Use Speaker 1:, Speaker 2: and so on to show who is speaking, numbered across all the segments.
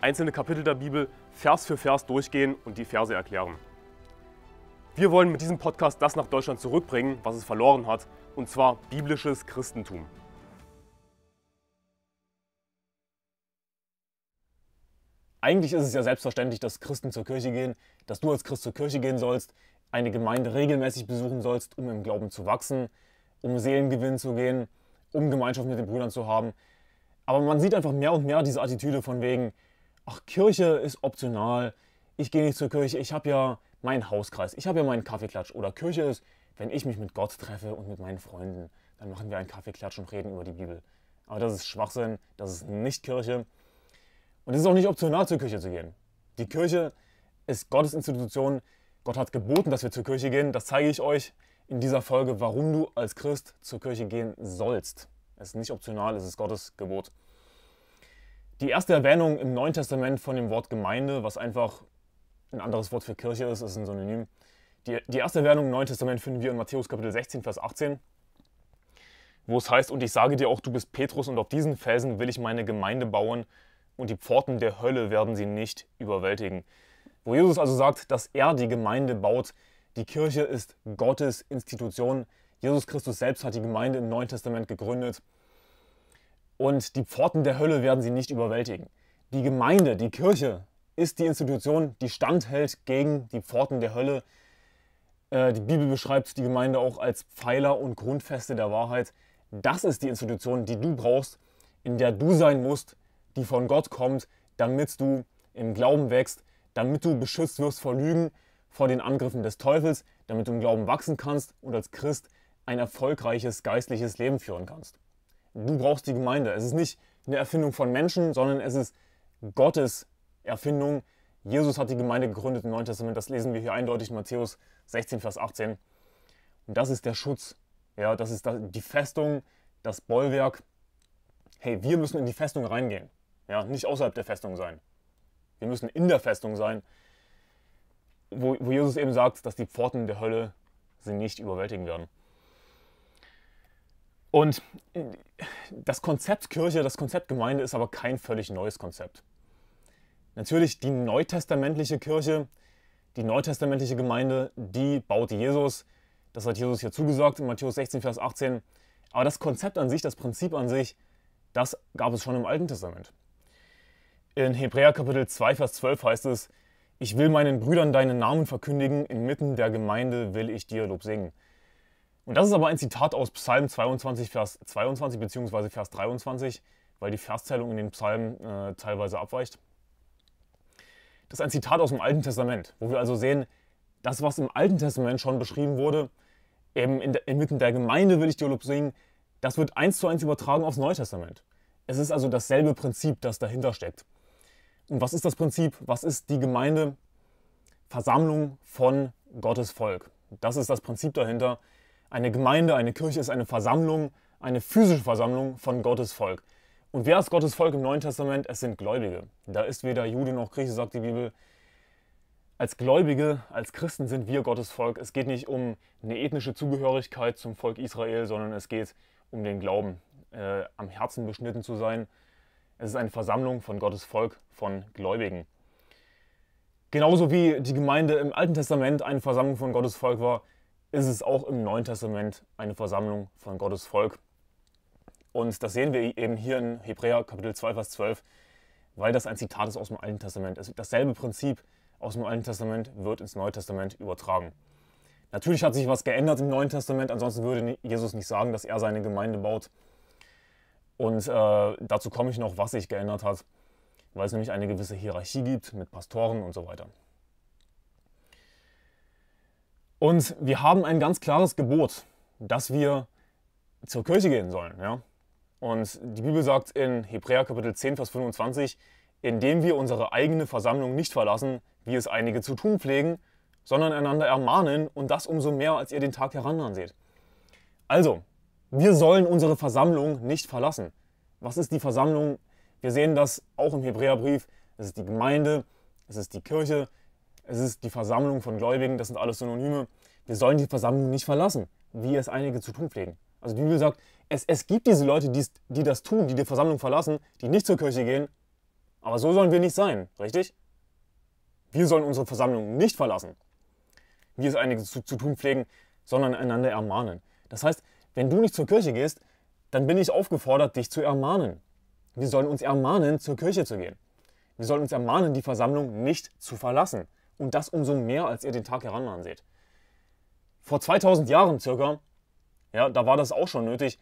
Speaker 1: einzelne Kapitel der Bibel Vers für Vers durchgehen und die Verse erklären. Wir wollen mit diesem Podcast das nach Deutschland zurückbringen, was es verloren hat, und zwar biblisches Christentum. Eigentlich ist es ja selbstverständlich, dass Christen zur Kirche gehen, dass du als Christ zur Kirche gehen sollst, eine Gemeinde regelmäßig besuchen sollst, um im Glauben zu wachsen, um Seelengewinn zu gehen, um Gemeinschaft mit den Brüdern zu haben. Aber man sieht einfach mehr und mehr diese Attitüde von wegen, ach, Kirche ist optional, ich gehe nicht zur Kirche, ich habe ja meinen Hauskreis, ich habe ja meinen Kaffeeklatsch. Oder Kirche ist, wenn ich mich mit Gott treffe und mit meinen Freunden, dann machen wir einen Kaffeeklatsch und reden über die Bibel. Aber das ist Schwachsinn, das ist nicht Kirche. Und es ist auch nicht optional, zur Kirche zu gehen. Die Kirche ist Gottes Institution. Gott hat geboten, dass wir zur Kirche gehen. Das zeige ich euch in dieser Folge, warum du als Christ zur Kirche gehen sollst. Es ist nicht optional, es ist Gottes Gebot. Die erste Erwähnung im Neuen Testament von dem Wort Gemeinde, was einfach ein anderes Wort für Kirche ist, ist ein Synonym. Die, die erste Erwähnung im Neuen Testament finden wir in Matthäus Kapitel 16, Vers 18, wo es heißt, und ich sage dir auch, du bist Petrus und auf diesen Felsen will ich meine Gemeinde bauen und die Pforten der Hölle werden sie nicht überwältigen. Wo Jesus also sagt, dass er die Gemeinde baut, die Kirche ist Gottes Institution. Jesus Christus selbst hat die Gemeinde im Neuen Testament gegründet und die Pforten der Hölle werden sie nicht überwältigen. Die Gemeinde, die Kirche ist die Institution, die standhält gegen die Pforten der Hölle. Äh, die Bibel beschreibt die Gemeinde auch als Pfeiler und Grundfeste der Wahrheit. Das ist die Institution, die du brauchst, in der du sein musst, die von Gott kommt, damit du im Glauben wächst, damit du beschützt wirst vor Lügen, vor den Angriffen des Teufels, damit du im Glauben wachsen kannst und als Christ ein erfolgreiches geistliches Leben führen kannst du brauchst die Gemeinde. Es ist nicht eine Erfindung von Menschen, sondern es ist Gottes Erfindung. Jesus hat die Gemeinde gegründet im Neuen Testament. Das lesen wir hier eindeutig in Matthäus 16, Vers 18. Und das ist der Schutz. Ja, das ist die Festung, das Bollwerk. Hey, wir müssen in die Festung reingehen. Ja, nicht außerhalb der Festung sein. Wir müssen in der Festung sein, wo, wo Jesus eben sagt, dass die Pforten der Hölle sie nicht überwältigen werden. Und das Konzept Kirche, das Konzept Gemeinde ist aber kein völlig neues Konzept. Natürlich die neutestamentliche Kirche, die neutestamentliche Gemeinde, die baut Jesus. Das hat Jesus hier zugesagt in Matthäus 16, Vers 18. Aber das Konzept an sich, das Prinzip an sich, das gab es schon im Alten Testament. In Hebräer Kapitel 2, Vers 12 heißt es, ich will meinen Brüdern deinen Namen verkündigen, inmitten der Gemeinde will ich dir Lob singen. Und das ist aber ein Zitat aus Psalm 22, Vers 22 bzw. Vers 23, weil die Verszählung in den Psalmen äh, teilweise abweicht. Das ist ein Zitat aus dem Alten Testament, wo wir also sehen, das, was im Alten Testament schon beschrieben wurde, eben in der, inmitten der Gemeinde will ich dir Lob singen, das wird eins zu eins übertragen aufs Neue Testament. Es ist also dasselbe Prinzip, das dahinter steckt. Und was ist das Prinzip? Was ist die Gemeinde? Versammlung von Gottes Volk. Das ist das Prinzip dahinter. Eine Gemeinde, eine Kirche ist eine Versammlung, eine physische Versammlung von Gottes Volk. Und wer ist Gottes Volk im Neuen Testament? Es sind Gläubige. Da ist weder Jude noch Grieche, sagt die Bibel. Als Gläubige, als Christen sind wir Gottes Volk. Es geht nicht um eine ethnische Zugehörigkeit zum Volk Israel, sondern es geht um den Glauben, äh, am Herzen beschnitten zu sein. Es ist eine Versammlung von Gottes Volk, von Gläubigen. Genauso wie die Gemeinde im Alten Testament eine Versammlung von Gottes Volk war, ist es auch im Neuen Testament eine Versammlung von Gottes Volk. Und das sehen wir eben hier in Hebräer Kapitel 2, Vers 12, weil das ein Zitat ist aus dem Alten Testament. Dasselbe Prinzip aus dem Alten Testament wird ins Neue Testament übertragen. Natürlich hat sich was geändert im Neuen Testament, ansonsten würde Jesus nicht sagen, dass er seine Gemeinde baut. Und äh, dazu komme ich noch, was sich geändert hat, weil es nämlich eine gewisse Hierarchie gibt mit Pastoren und so weiter. Und wir haben ein ganz klares Gebot, dass wir zur Kirche gehen sollen. Ja? Und die Bibel sagt in Hebräer Kapitel 10, Vers 25, indem wir unsere eigene Versammlung nicht verlassen, wie es einige zu tun pflegen, sondern einander ermahnen und das umso mehr, als ihr den Tag seht. Also, wir sollen unsere Versammlung nicht verlassen. Was ist die Versammlung? Wir sehen das auch im Hebräerbrief. Es ist die Gemeinde, es ist die Kirche, es ist die Versammlung von Gläubigen, das sind alles Synonyme. Wir sollen die Versammlung nicht verlassen, wie es einige zu tun pflegen. Also die Bibel sagt, es, es gibt diese Leute, die, die das tun, die die Versammlung verlassen, die nicht zur Kirche gehen, aber so sollen wir nicht sein, richtig? Wir sollen unsere Versammlung nicht verlassen, wie es einige zu, zu tun pflegen, sondern einander ermahnen. Das heißt, wenn du nicht zur Kirche gehst, dann bin ich aufgefordert, dich zu ermahnen. Wir sollen uns ermahnen, zur Kirche zu gehen. Wir sollen uns ermahnen, die Versammlung nicht zu verlassen. Und das umso mehr, als ihr den Tag herannahen seht. Vor 2000 Jahren circa, ja, da war das auch schon nötig.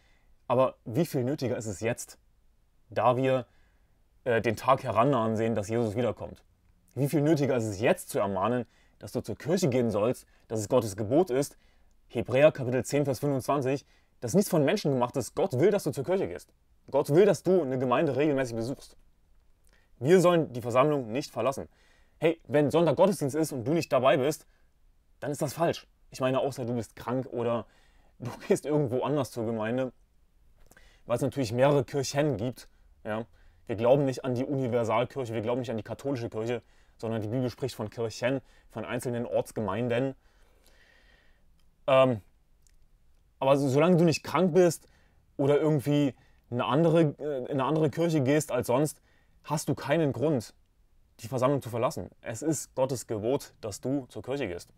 Speaker 1: Aber wie viel nötiger ist es jetzt, da wir äh, den Tag herannahen sehen, dass Jesus wiederkommt? Wie viel nötiger ist es jetzt zu ermahnen, dass du zur Kirche gehen sollst, dass es Gottes Gebot ist? Hebräer Kapitel 10, Vers 25, dass nichts von Menschen gemacht ist. Gott will, dass du zur Kirche gehst. Gott will, dass du eine Gemeinde regelmäßig besuchst. Wir sollen die Versammlung nicht verlassen hey, wenn Sonntag Gottesdienst ist und du nicht dabei bist, dann ist das falsch. Ich meine, außer du bist krank oder du gehst irgendwo anders zur Gemeinde, weil es natürlich mehrere Kirchen gibt. Ja? Wir glauben nicht an die Universalkirche, wir glauben nicht an die katholische Kirche, sondern die Bibel spricht von Kirchen, von einzelnen Ortsgemeinden. Ähm, aber solange du nicht krank bist oder irgendwie eine andere, äh, in eine andere Kirche gehst als sonst, hast du keinen Grund, die Versammlung zu verlassen. Es ist Gottes Gebot, dass du zur Kirche gehst.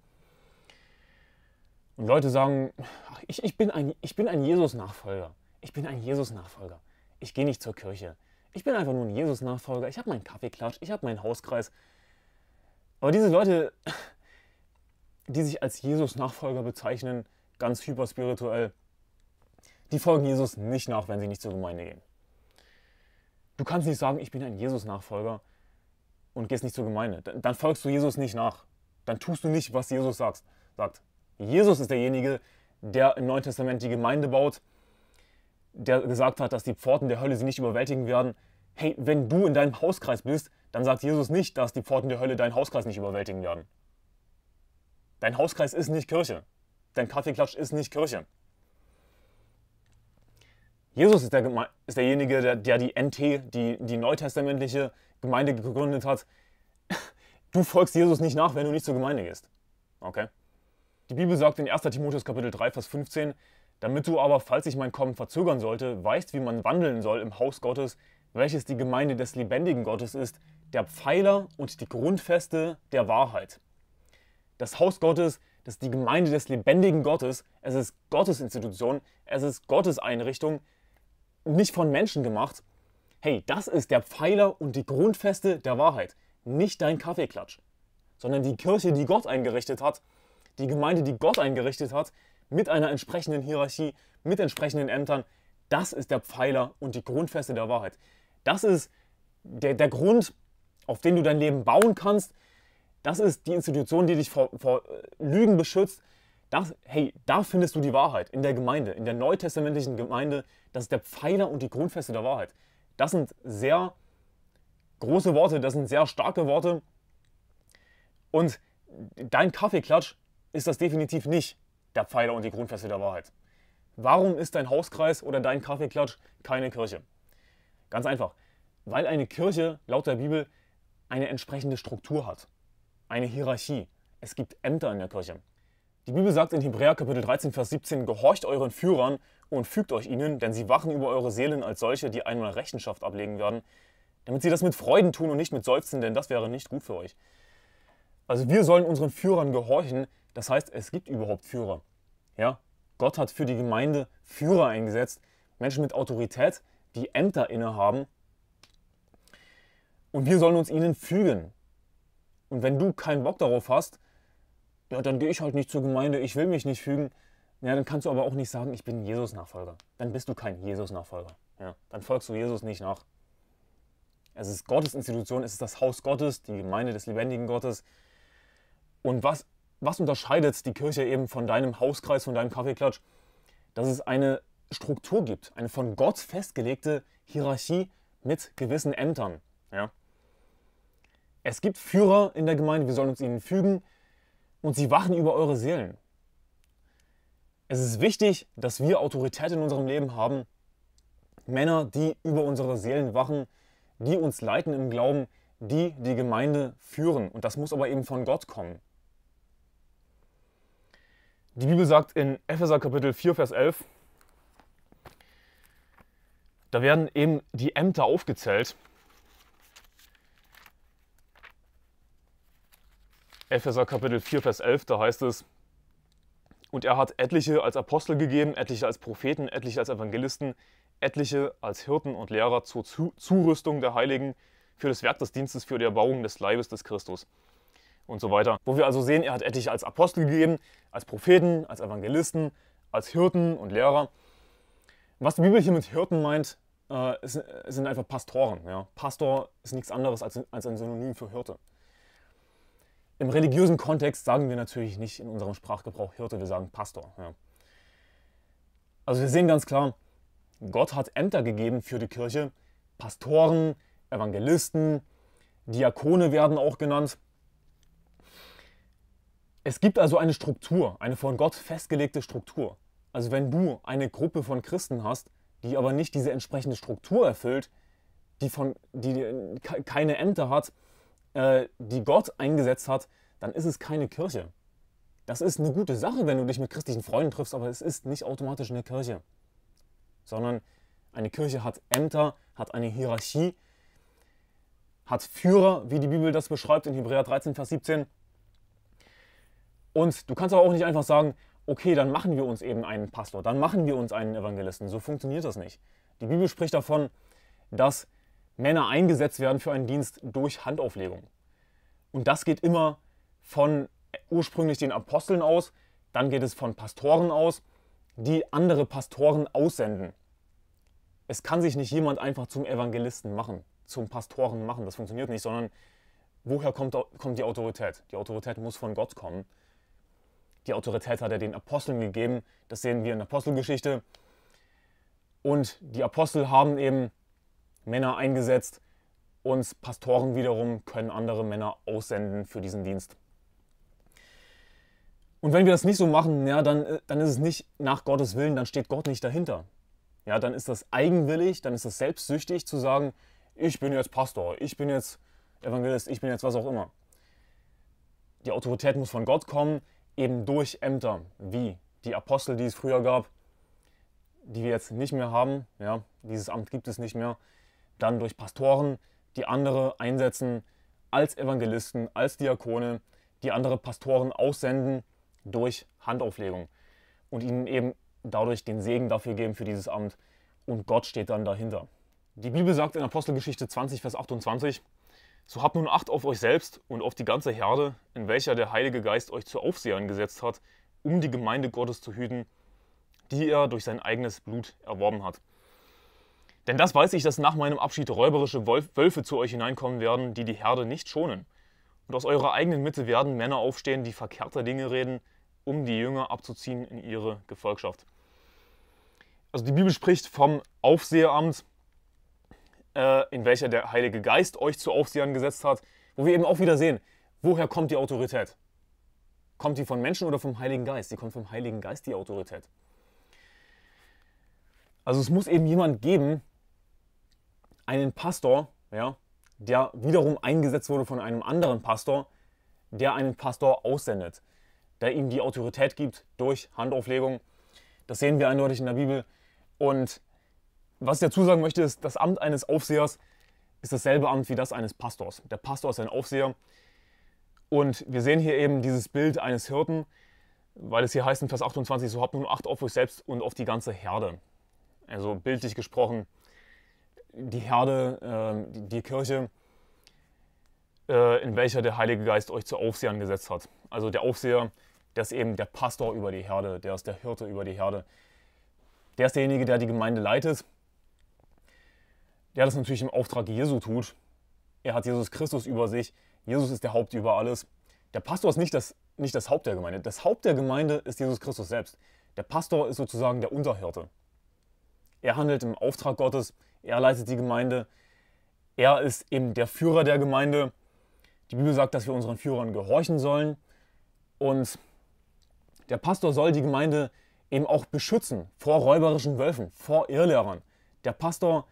Speaker 1: Und Leute sagen, ach, ich, ich, bin ein, ich bin ein Jesus-Nachfolger. Ich bin ein Jesus-Nachfolger. Ich gehe nicht zur Kirche. Ich bin einfach nur ein Jesus-Nachfolger. Ich habe meinen Kaffeeklatsch, ich habe meinen Hauskreis. Aber diese Leute, die sich als Jesus-Nachfolger bezeichnen, ganz hyperspirituell, die folgen Jesus nicht nach, wenn sie nicht zur Gemeinde gehen. Du kannst nicht sagen, ich bin ein Jesus-Nachfolger, und gehst nicht zur Gemeinde. Dann, dann folgst du Jesus nicht nach. Dann tust du nicht, was Jesus sagt. sagt. Jesus ist derjenige, der im Neuen Testament die Gemeinde baut, der gesagt hat, dass die Pforten der Hölle sie nicht überwältigen werden. Hey, wenn du in deinem Hauskreis bist, dann sagt Jesus nicht, dass die Pforten der Hölle deinen Hauskreis nicht überwältigen werden. Dein Hauskreis ist nicht Kirche. Dein Kaffeeklatsch ist nicht Kirche. Jesus ist, der Geme ist derjenige, der, der, die NT, die, die neutestamentliche Gemeinde gegründet hat. Du folgst Jesus nicht nach, wenn du nicht zur Gemeinde gehst. Okay? Die Bibel sagt in 1. Timotheus Kapitel 3, Vers 15, damit du aber, falls ich mein Kommen verzögern sollte, weißt, wie man wandeln soll im Haus Gottes, welches die Gemeinde des lebendigen Gottes ist, der Pfeiler und die Grundfeste der Wahrheit. Das Haus Gottes, das ist die Gemeinde des lebendigen Gottes, es ist Gottes Institution, es ist Gottes Einrichtung, nicht von Menschen gemacht. Hey, das ist der Pfeiler und die Grundfeste der Wahrheit. Nicht dein Kaffeeklatsch, sondern die Kirche, die Gott eingerichtet hat, die Gemeinde, die Gott eingerichtet hat, mit einer entsprechenden Hierarchie, mit entsprechenden Ämtern. Das ist der Pfeiler und die Grundfeste der Wahrheit. Das ist der, der Grund, auf den du dein Leben bauen kannst. Das ist die Institution, die dich vor, vor äh, Lügen beschützt. Da, hey, da findest du die Wahrheit in der Gemeinde, in der neutestamentlichen Gemeinde. Das ist der Pfeiler und die Grundfeste der Wahrheit. Das sind sehr große Worte, das sind sehr starke Worte. Und dein Kaffeeklatsch ist das definitiv nicht der Pfeiler und die Grundfeste der Wahrheit. Warum ist dein Hauskreis oder dein Kaffeeklatsch keine Kirche? Ganz einfach, weil eine Kirche laut der Bibel eine entsprechende Struktur hat, eine Hierarchie. Es gibt Ämter in der Kirche. Die Bibel sagt in Hebräer Kapitel 13, Vers 17, gehorcht euren Führern und fügt euch ihnen, denn sie wachen über eure Seelen als solche, die einmal Rechenschaft ablegen werden, damit sie das mit Freuden tun und nicht mit Seufzen, denn das wäre nicht gut für euch. Also wir sollen unseren Führern gehorchen, das heißt, es gibt überhaupt Führer. Ja? Gott hat für die Gemeinde Führer eingesetzt, Menschen mit Autorität, die Ämter innehaben. Und wir sollen uns ihnen fügen. Und wenn du keinen Bock darauf hast, ja, dann gehe ich halt nicht zur Gemeinde, ich will mich nicht fügen. Ja, dann kannst du aber auch nicht sagen, ich bin Jesus-Nachfolger. Dann bist du kein Jesus-Nachfolger. Ja, dann folgst du Jesus nicht nach. Es ist Gottes Institution, es ist das Haus Gottes, die Gemeinde des lebendigen Gottes. Und was, was unterscheidet die Kirche eben von deinem Hauskreis, von deinem Kaffeeklatsch? Dass es eine Struktur gibt, eine von Gott festgelegte Hierarchie mit gewissen Ämtern. Ja? Es gibt Führer in der Gemeinde, wir sollen uns ihnen fügen und sie wachen über eure Seelen. Es ist wichtig, dass wir Autorität in unserem Leben haben. Männer, die über unsere Seelen wachen, die uns leiten im Glauben, die die Gemeinde führen. Und das muss aber eben von Gott kommen. Die Bibel sagt in Epheser Kapitel 4, Vers 11, da werden eben die Ämter aufgezählt, Epheser Kapitel 4, Vers 11, da heißt es, und er hat etliche als Apostel gegeben, etliche als Propheten, etliche als Evangelisten, etliche als Hirten und Lehrer zur Zurüstung der Heiligen, für das Werk des Dienstes, für die Erbauung des Leibes des Christus und so weiter. Wo wir also sehen, er hat etliche als Apostel gegeben, als Propheten, als Evangelisten, als Hirten und Lehrer. Was die Bibel hier mit Hirten meint, äh, sind einfach Pastoren. Ja? Pastor ist nichts anderes als, als ein Synonym für Hirte. Im religiösen Kontext sagen wir natürlich nicht in unserem Sprachgebrauch Hirte, wir sagen Pastor. Ja. Also wir sehen ganz klar, Gott hat Ämter gegeben für die Kirche. Pastoren, Evangelisten, Diakone werden auch genannt. Es gibt also eine Struktur, eine von Gott festgelegte Struktur. Also wenn du eine Gruppe von Christen hast, die aber nicht diese entsprechende Struktur erfüllt, die, von, die keine Ämter hat, äh, die Gott eingesetzt hat, dann ist es keine Kirche. Das ist eine gute Sache, wenn du dich mit christlichen Freunden triffst, aber es ist nicht automatisch eine Kirche. Sondern eine Kirche hat Ämter, hat eine Hierarchie, hat Führer, wie die Bibel das beschreibt in Hebräer 13, Vers 17. Und du kannst aber auch nicht einfach sagen, okay, dann machen wir uns eben einen Pastor, dann machen wir uns einen Evangelisten. So funktioniert das nicht. Die Bibel spricht davon, dass Männer eingesetzt werden für einen Dienst durch Handauflegung. Und das geht immer von ursprünglich den Aposteln aus, dann geht es von Pastoren aus, die andere Pastoren aussenden. Es kann sich nicht jemand einfach zum Evangelisten machen, zum Pastoren machen, das funktioniert nicht, sondern woher kommt, kommt die Autorität? Die Autorität muss von Gott kommen. Die Autorität hat er den Aposteln gegeben, das sehen wir in der Apostelgeschichte. Und die Apostel haben eben Männer eingesetzt. und Pastoren wiederum können andere Männer aussenden für diesen Dienst. Und wenn wir das nicht so machen, ja, dann, äh, dann ist es nicht nach Gottes Willen, dann steht Gott nicht dahinter. Ja, dann ist das eigenwillig, dann ist das selbstsüchtig zu sagen, ich bin jetzt Pastor, ich bin jetzt Evangelist, ich bin jetzt was auch immer. Die Autorität muss von Gott kommen, eben durch Ämter, wie die Apostel, die es früher gab, die wir jetzt nicht mehr haben. Ja, dieses Amt gibt es nicht mehr dann durch Pastoren, die andere einsetzen als Evangelisten, als Diakone, die andere Pastoren aussenden durch Handauflegung und ihnen eben dadurch den Segen dafür geben für dieses Amt und Gott steht dann dahinter. Die Bibel sagt in Apostelgeschichte 20, Vers 28, so habt nun Acht auf euch selbst und auf die ganze Herde, in welcher der Heilige Geist euch zu Aufsehern gesetzt hat, um die Gemeinde Gottes zu hüten, die er durch sein eigenes Blut erworben hat. Denn das weiß ich, dass nach meinem Abschied räuberische Wolf Wölfe zu euch hineinkommen werden, die die Herde nicht schonen. Und aus eurer eigenen Mitte werden Männer aufstehen, die verkehrter Dinge reden, um die Jünger abzuziehen in ihre Gefolgschaft. Also die Bibel spricht vom Aufseheramt, äh, in welcher der Heilige Geist euch zu Aufsehern gesetzt hat, wo wir eben auch wieder sehen, woher kommt die Autorität? Kommt die von Menschen oder vom Heiligen Geist? Die kommt vom Heiligen Geist, die Autorität. Also es muss eben jemand geben, einen Pastor, ja, der wiederum eingesetzt wurde von einem anderen Pastor, der einen Pastor aussendet, der ihm die Autorität gibt durch Handauflegung. Das sehen wir eindeutig in der Bibel. Und was ich dazu sagen möchte, ist, das Amt eines Aufsehers ist dasselbe Amt wie das eines Pastors. Der Pastor ist ein Aufseher. Und wir sehen hier eben dieses Bild eines Hirten, weil es hier heißt in Vers 28, so habt nun Acht auf euch selbst und auf die ganze Herde. Also bildlich gesprochen, die Herde, äh, die, die, Kirche, äh, in welcher der Heilige Geist euch zu Aufsehern gesetzt hat. Also der Aufseher, der ist eben der Pastor über die Herde, der ist der Hirte über die Herde. Der ist derjenige, der die Gemeinde leitet. Der das natürlich im Auftrag Jesu tut. Er hat Jesus Christus über sich. Jesus ist der Haupt über alles. Der Pastor ist nicht das, nicht das Haupt der Gemeinde. Das Haupt der Gemeinde ist Jesus Christus selbst. Der Pastor ist sozusagen der Unterhirte. Er handelt im Auftrag Gottes, er leitet die Gemeinde, er ist eben der Führer der Gemeinde. Die Bibel sagt, dass wir unseren Führern gehorchen sollen und der Pastor soll die Gemeinde eben auch beschützen vor räuberischen Wölfen, vor Irrlehrern. Der Pastor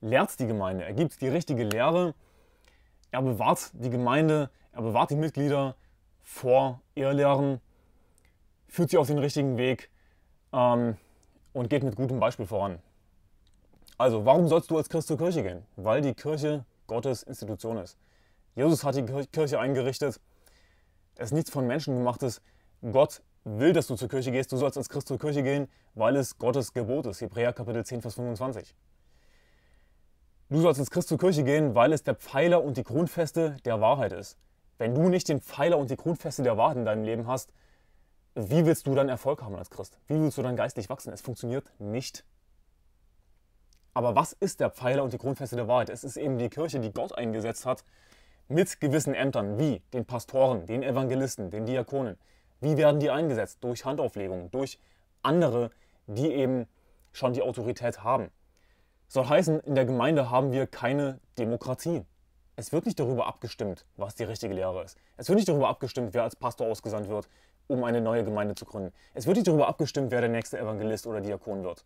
Speaker 1: lehrt die Gemeinde, er gibt die richtige Lehre, er bewahrt die Gemeinde, er bewahrt die Mitglieder vor Irrlehren, führt sie auf den richtigen Weg ähm, und geht mit gutem Beispiel voran. Also warum sollst du als Christ zur Kirche gehen? Weil die Kirche Gottes Institution ist. Jesus hat die Kirche eingerichtet. Es ist nichts von Menschen gemachtes. Gott will, dass du zur Kirche gehst. Du sollst als Christ zur Kirche gehen, weil es Gottes Gebot ist. Hebräer Kapitel 10, Vers 25. Du sollst als Christ zur Kirche gehen, weil es der Pfeiler und die Grundfeste der Wahrheit ist. Wenn du nicht den Pfeiler und die Grundfeste der Wahrheit in deinem Leben hast, wie willst du dann Erfolg haben als Christ? Wie willst du dann geistlich wachsen? Es funktioniert nicht. Aber was ist der Pfeiler und die Grundfeste der Wahrheit? Es ist eben die Kirche, die Gott eingesetzt hat, mit gewissen Ämtern wie den Pastoren, den Evangelisten, den Diakonen. Wie werden die eingesetzt? Durch Handauflegung, durch andere, die eben schon die Autorität haben. Soll heißen, in der Gemeinde haben wir keine Demokratie. Es wird nicht darüber abgestimmt, was die richtige Lehre ist. Es wird nicht darüber abgestimmt, wer als Pastor ausgesandt wird, um eine neue Gemeinde zu gründen. Es wird nicht darüber abgestimmt, wer der nächste Evangelist oder Diakon wird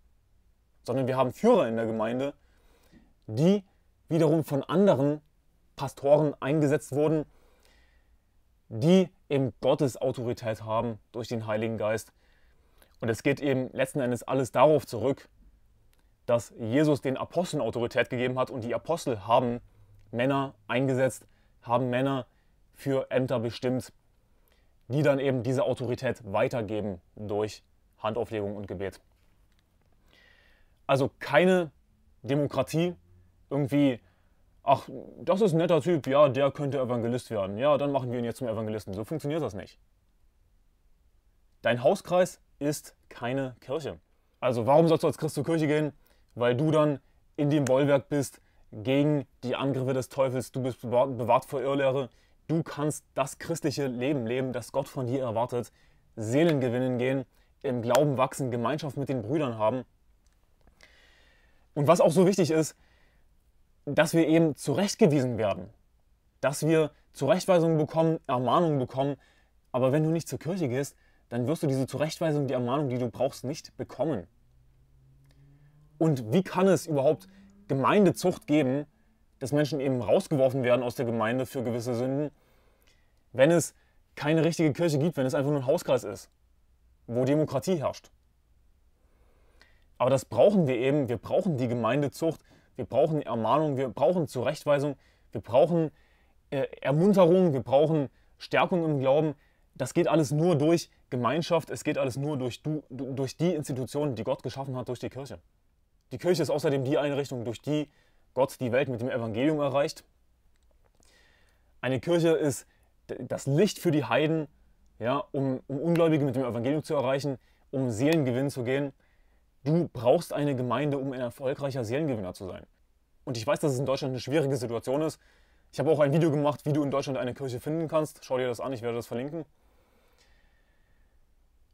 Speaker 1: sondern wir haben Führer in der Gemeinde, die wiederum von anderen Pastoren eingesetzt wurden, die eben Gottes Autorität haben durch den Heiligen Geist. Und es geht eben letzten Endes alles darauf zurück, dass Jesus den Aposteln Autorität gegeben hat und die Apostel haben Männer eingesetzt, haben Männer für Ämter bestimmt, die dann eben diese Autorität weitergeben durch Handauflegung und Gebet. Also keine Demokratie irgendwie, ach, das ist ein netter Typ, ja, der könnte Evangelist werden, ja, dann machen wir ihn jetzt zum Evangelisten. So funktioniert das nicht. Dein Hauskreis ist keine Kirche. Also warum sollst du als Christ zur Kirche gehen? Weil du dann in dem Bollwerk bist gegen die Angriffe des Teufels, du bist bewahrt vor Irrlehre, du kannst das christliche Leben leben, das Gott von dir erwartet, Seelen gewinnen gehen, im Glauben wachsen, Gemeinschaft mit den Brüdern haben und was auch so wichtig ist, dass wir eben zurechtgewiesen werden, dass wir Zurechtweisungen bekommen, Ermahnungen bekommen. Aber wenn du nicht zur Kirche gehst, dann wirst du diese Zurechtweisung, die Ermahnung, die du brauchst, nicht bekommen. Und wie kann es überhaupt Gemeindezucht geben, dass Menschen eben rausgeworfen werden aus der Gemeinde für gewisse Sünden, wenn es keine richtige Kirche gibt, wenn es einfach nur ein Hauskreis ist, wo Demokratie herrscht? Aber das brauchen wir eben. Wir brauchen die Gemeindezucht, wir brauchen Ermahnung, wir brauchen Zurechtweisung, wir brauchen äh, Ermunterung, wir brauchen Stärkung im Glauben. Das geht alles nur durch Gemeinschaft, es geht alles nur durch, du, durch die Institutionen, die Gott geschaffen hat, durch die Kirche. Die Kirche ist außerdem die Einrichtung, durch die Gott die Welt mit dem Evangelium erreicht. Eine Kirche ist das Licht für die Heiden, ja, um, um Ungläubige mit dem Evangelium zu erreichen, um Seelengewinn zu gehen. Du brauchst eine Gemeinde, um ein erfolgreicher Seelengewinner zu sein. Und ich weiß, dass es in Deutschland eine schwierige Situation ist. Ich habe auch ein Video gemacht, wie du in Deutschland eine Kirche finden kannst. Schau dir das an, ich werde das verlinken.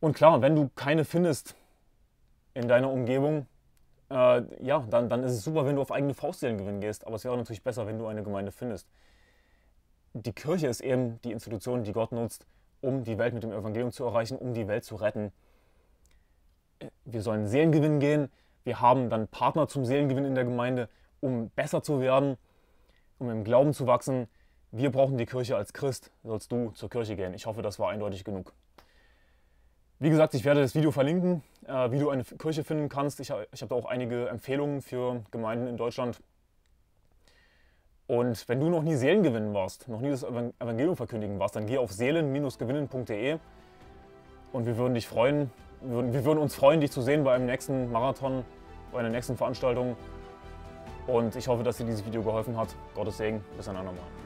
Speaker 1: Und klar, wenn du keine findest in deiner Umgebung, äh, ja, dann, dann ist es super, wenn du auf eigene Faust Seriengewinn gehst. Aber es wäre natürlich besser, wenn du eine Gemeinde findest. Die Kirche ist eben die Institution, die Gott nutzt, um die Welt mit dem Evangelium zu erreichen, um die Welt zu retten wir sollen Seelengewinn gehen. Wir haben dann Partner zum Seelengewinn in der Gemeinde, um besser zu werden, um im Glauben zu wachsen. Wir brauchen die Kirche als Christ. Sollst du zur Kirche gehen? Ich hoffe, das war eindeutig genug. Wie gesagt, ich werde das Video verlinken, äh, wie du eine Kirche finden kannst. Ich, habe da auch einige Empfehlungen für Gemeinden in Deutschland. Und wenn du noch nie Seelengewinnen warst, noch nie das Evangelium verkündigen warst, dann geh auf seelen-gewinnen.de und wir würden dich freuen, wir würden uns freuen, dich zu sehen bei einem nächsten Marathon, bei einer nächsten Veranstaltung. Und ich hoffe, dass dir dieses Video geholfen hat. Gottes Segen. Bis ein andermal.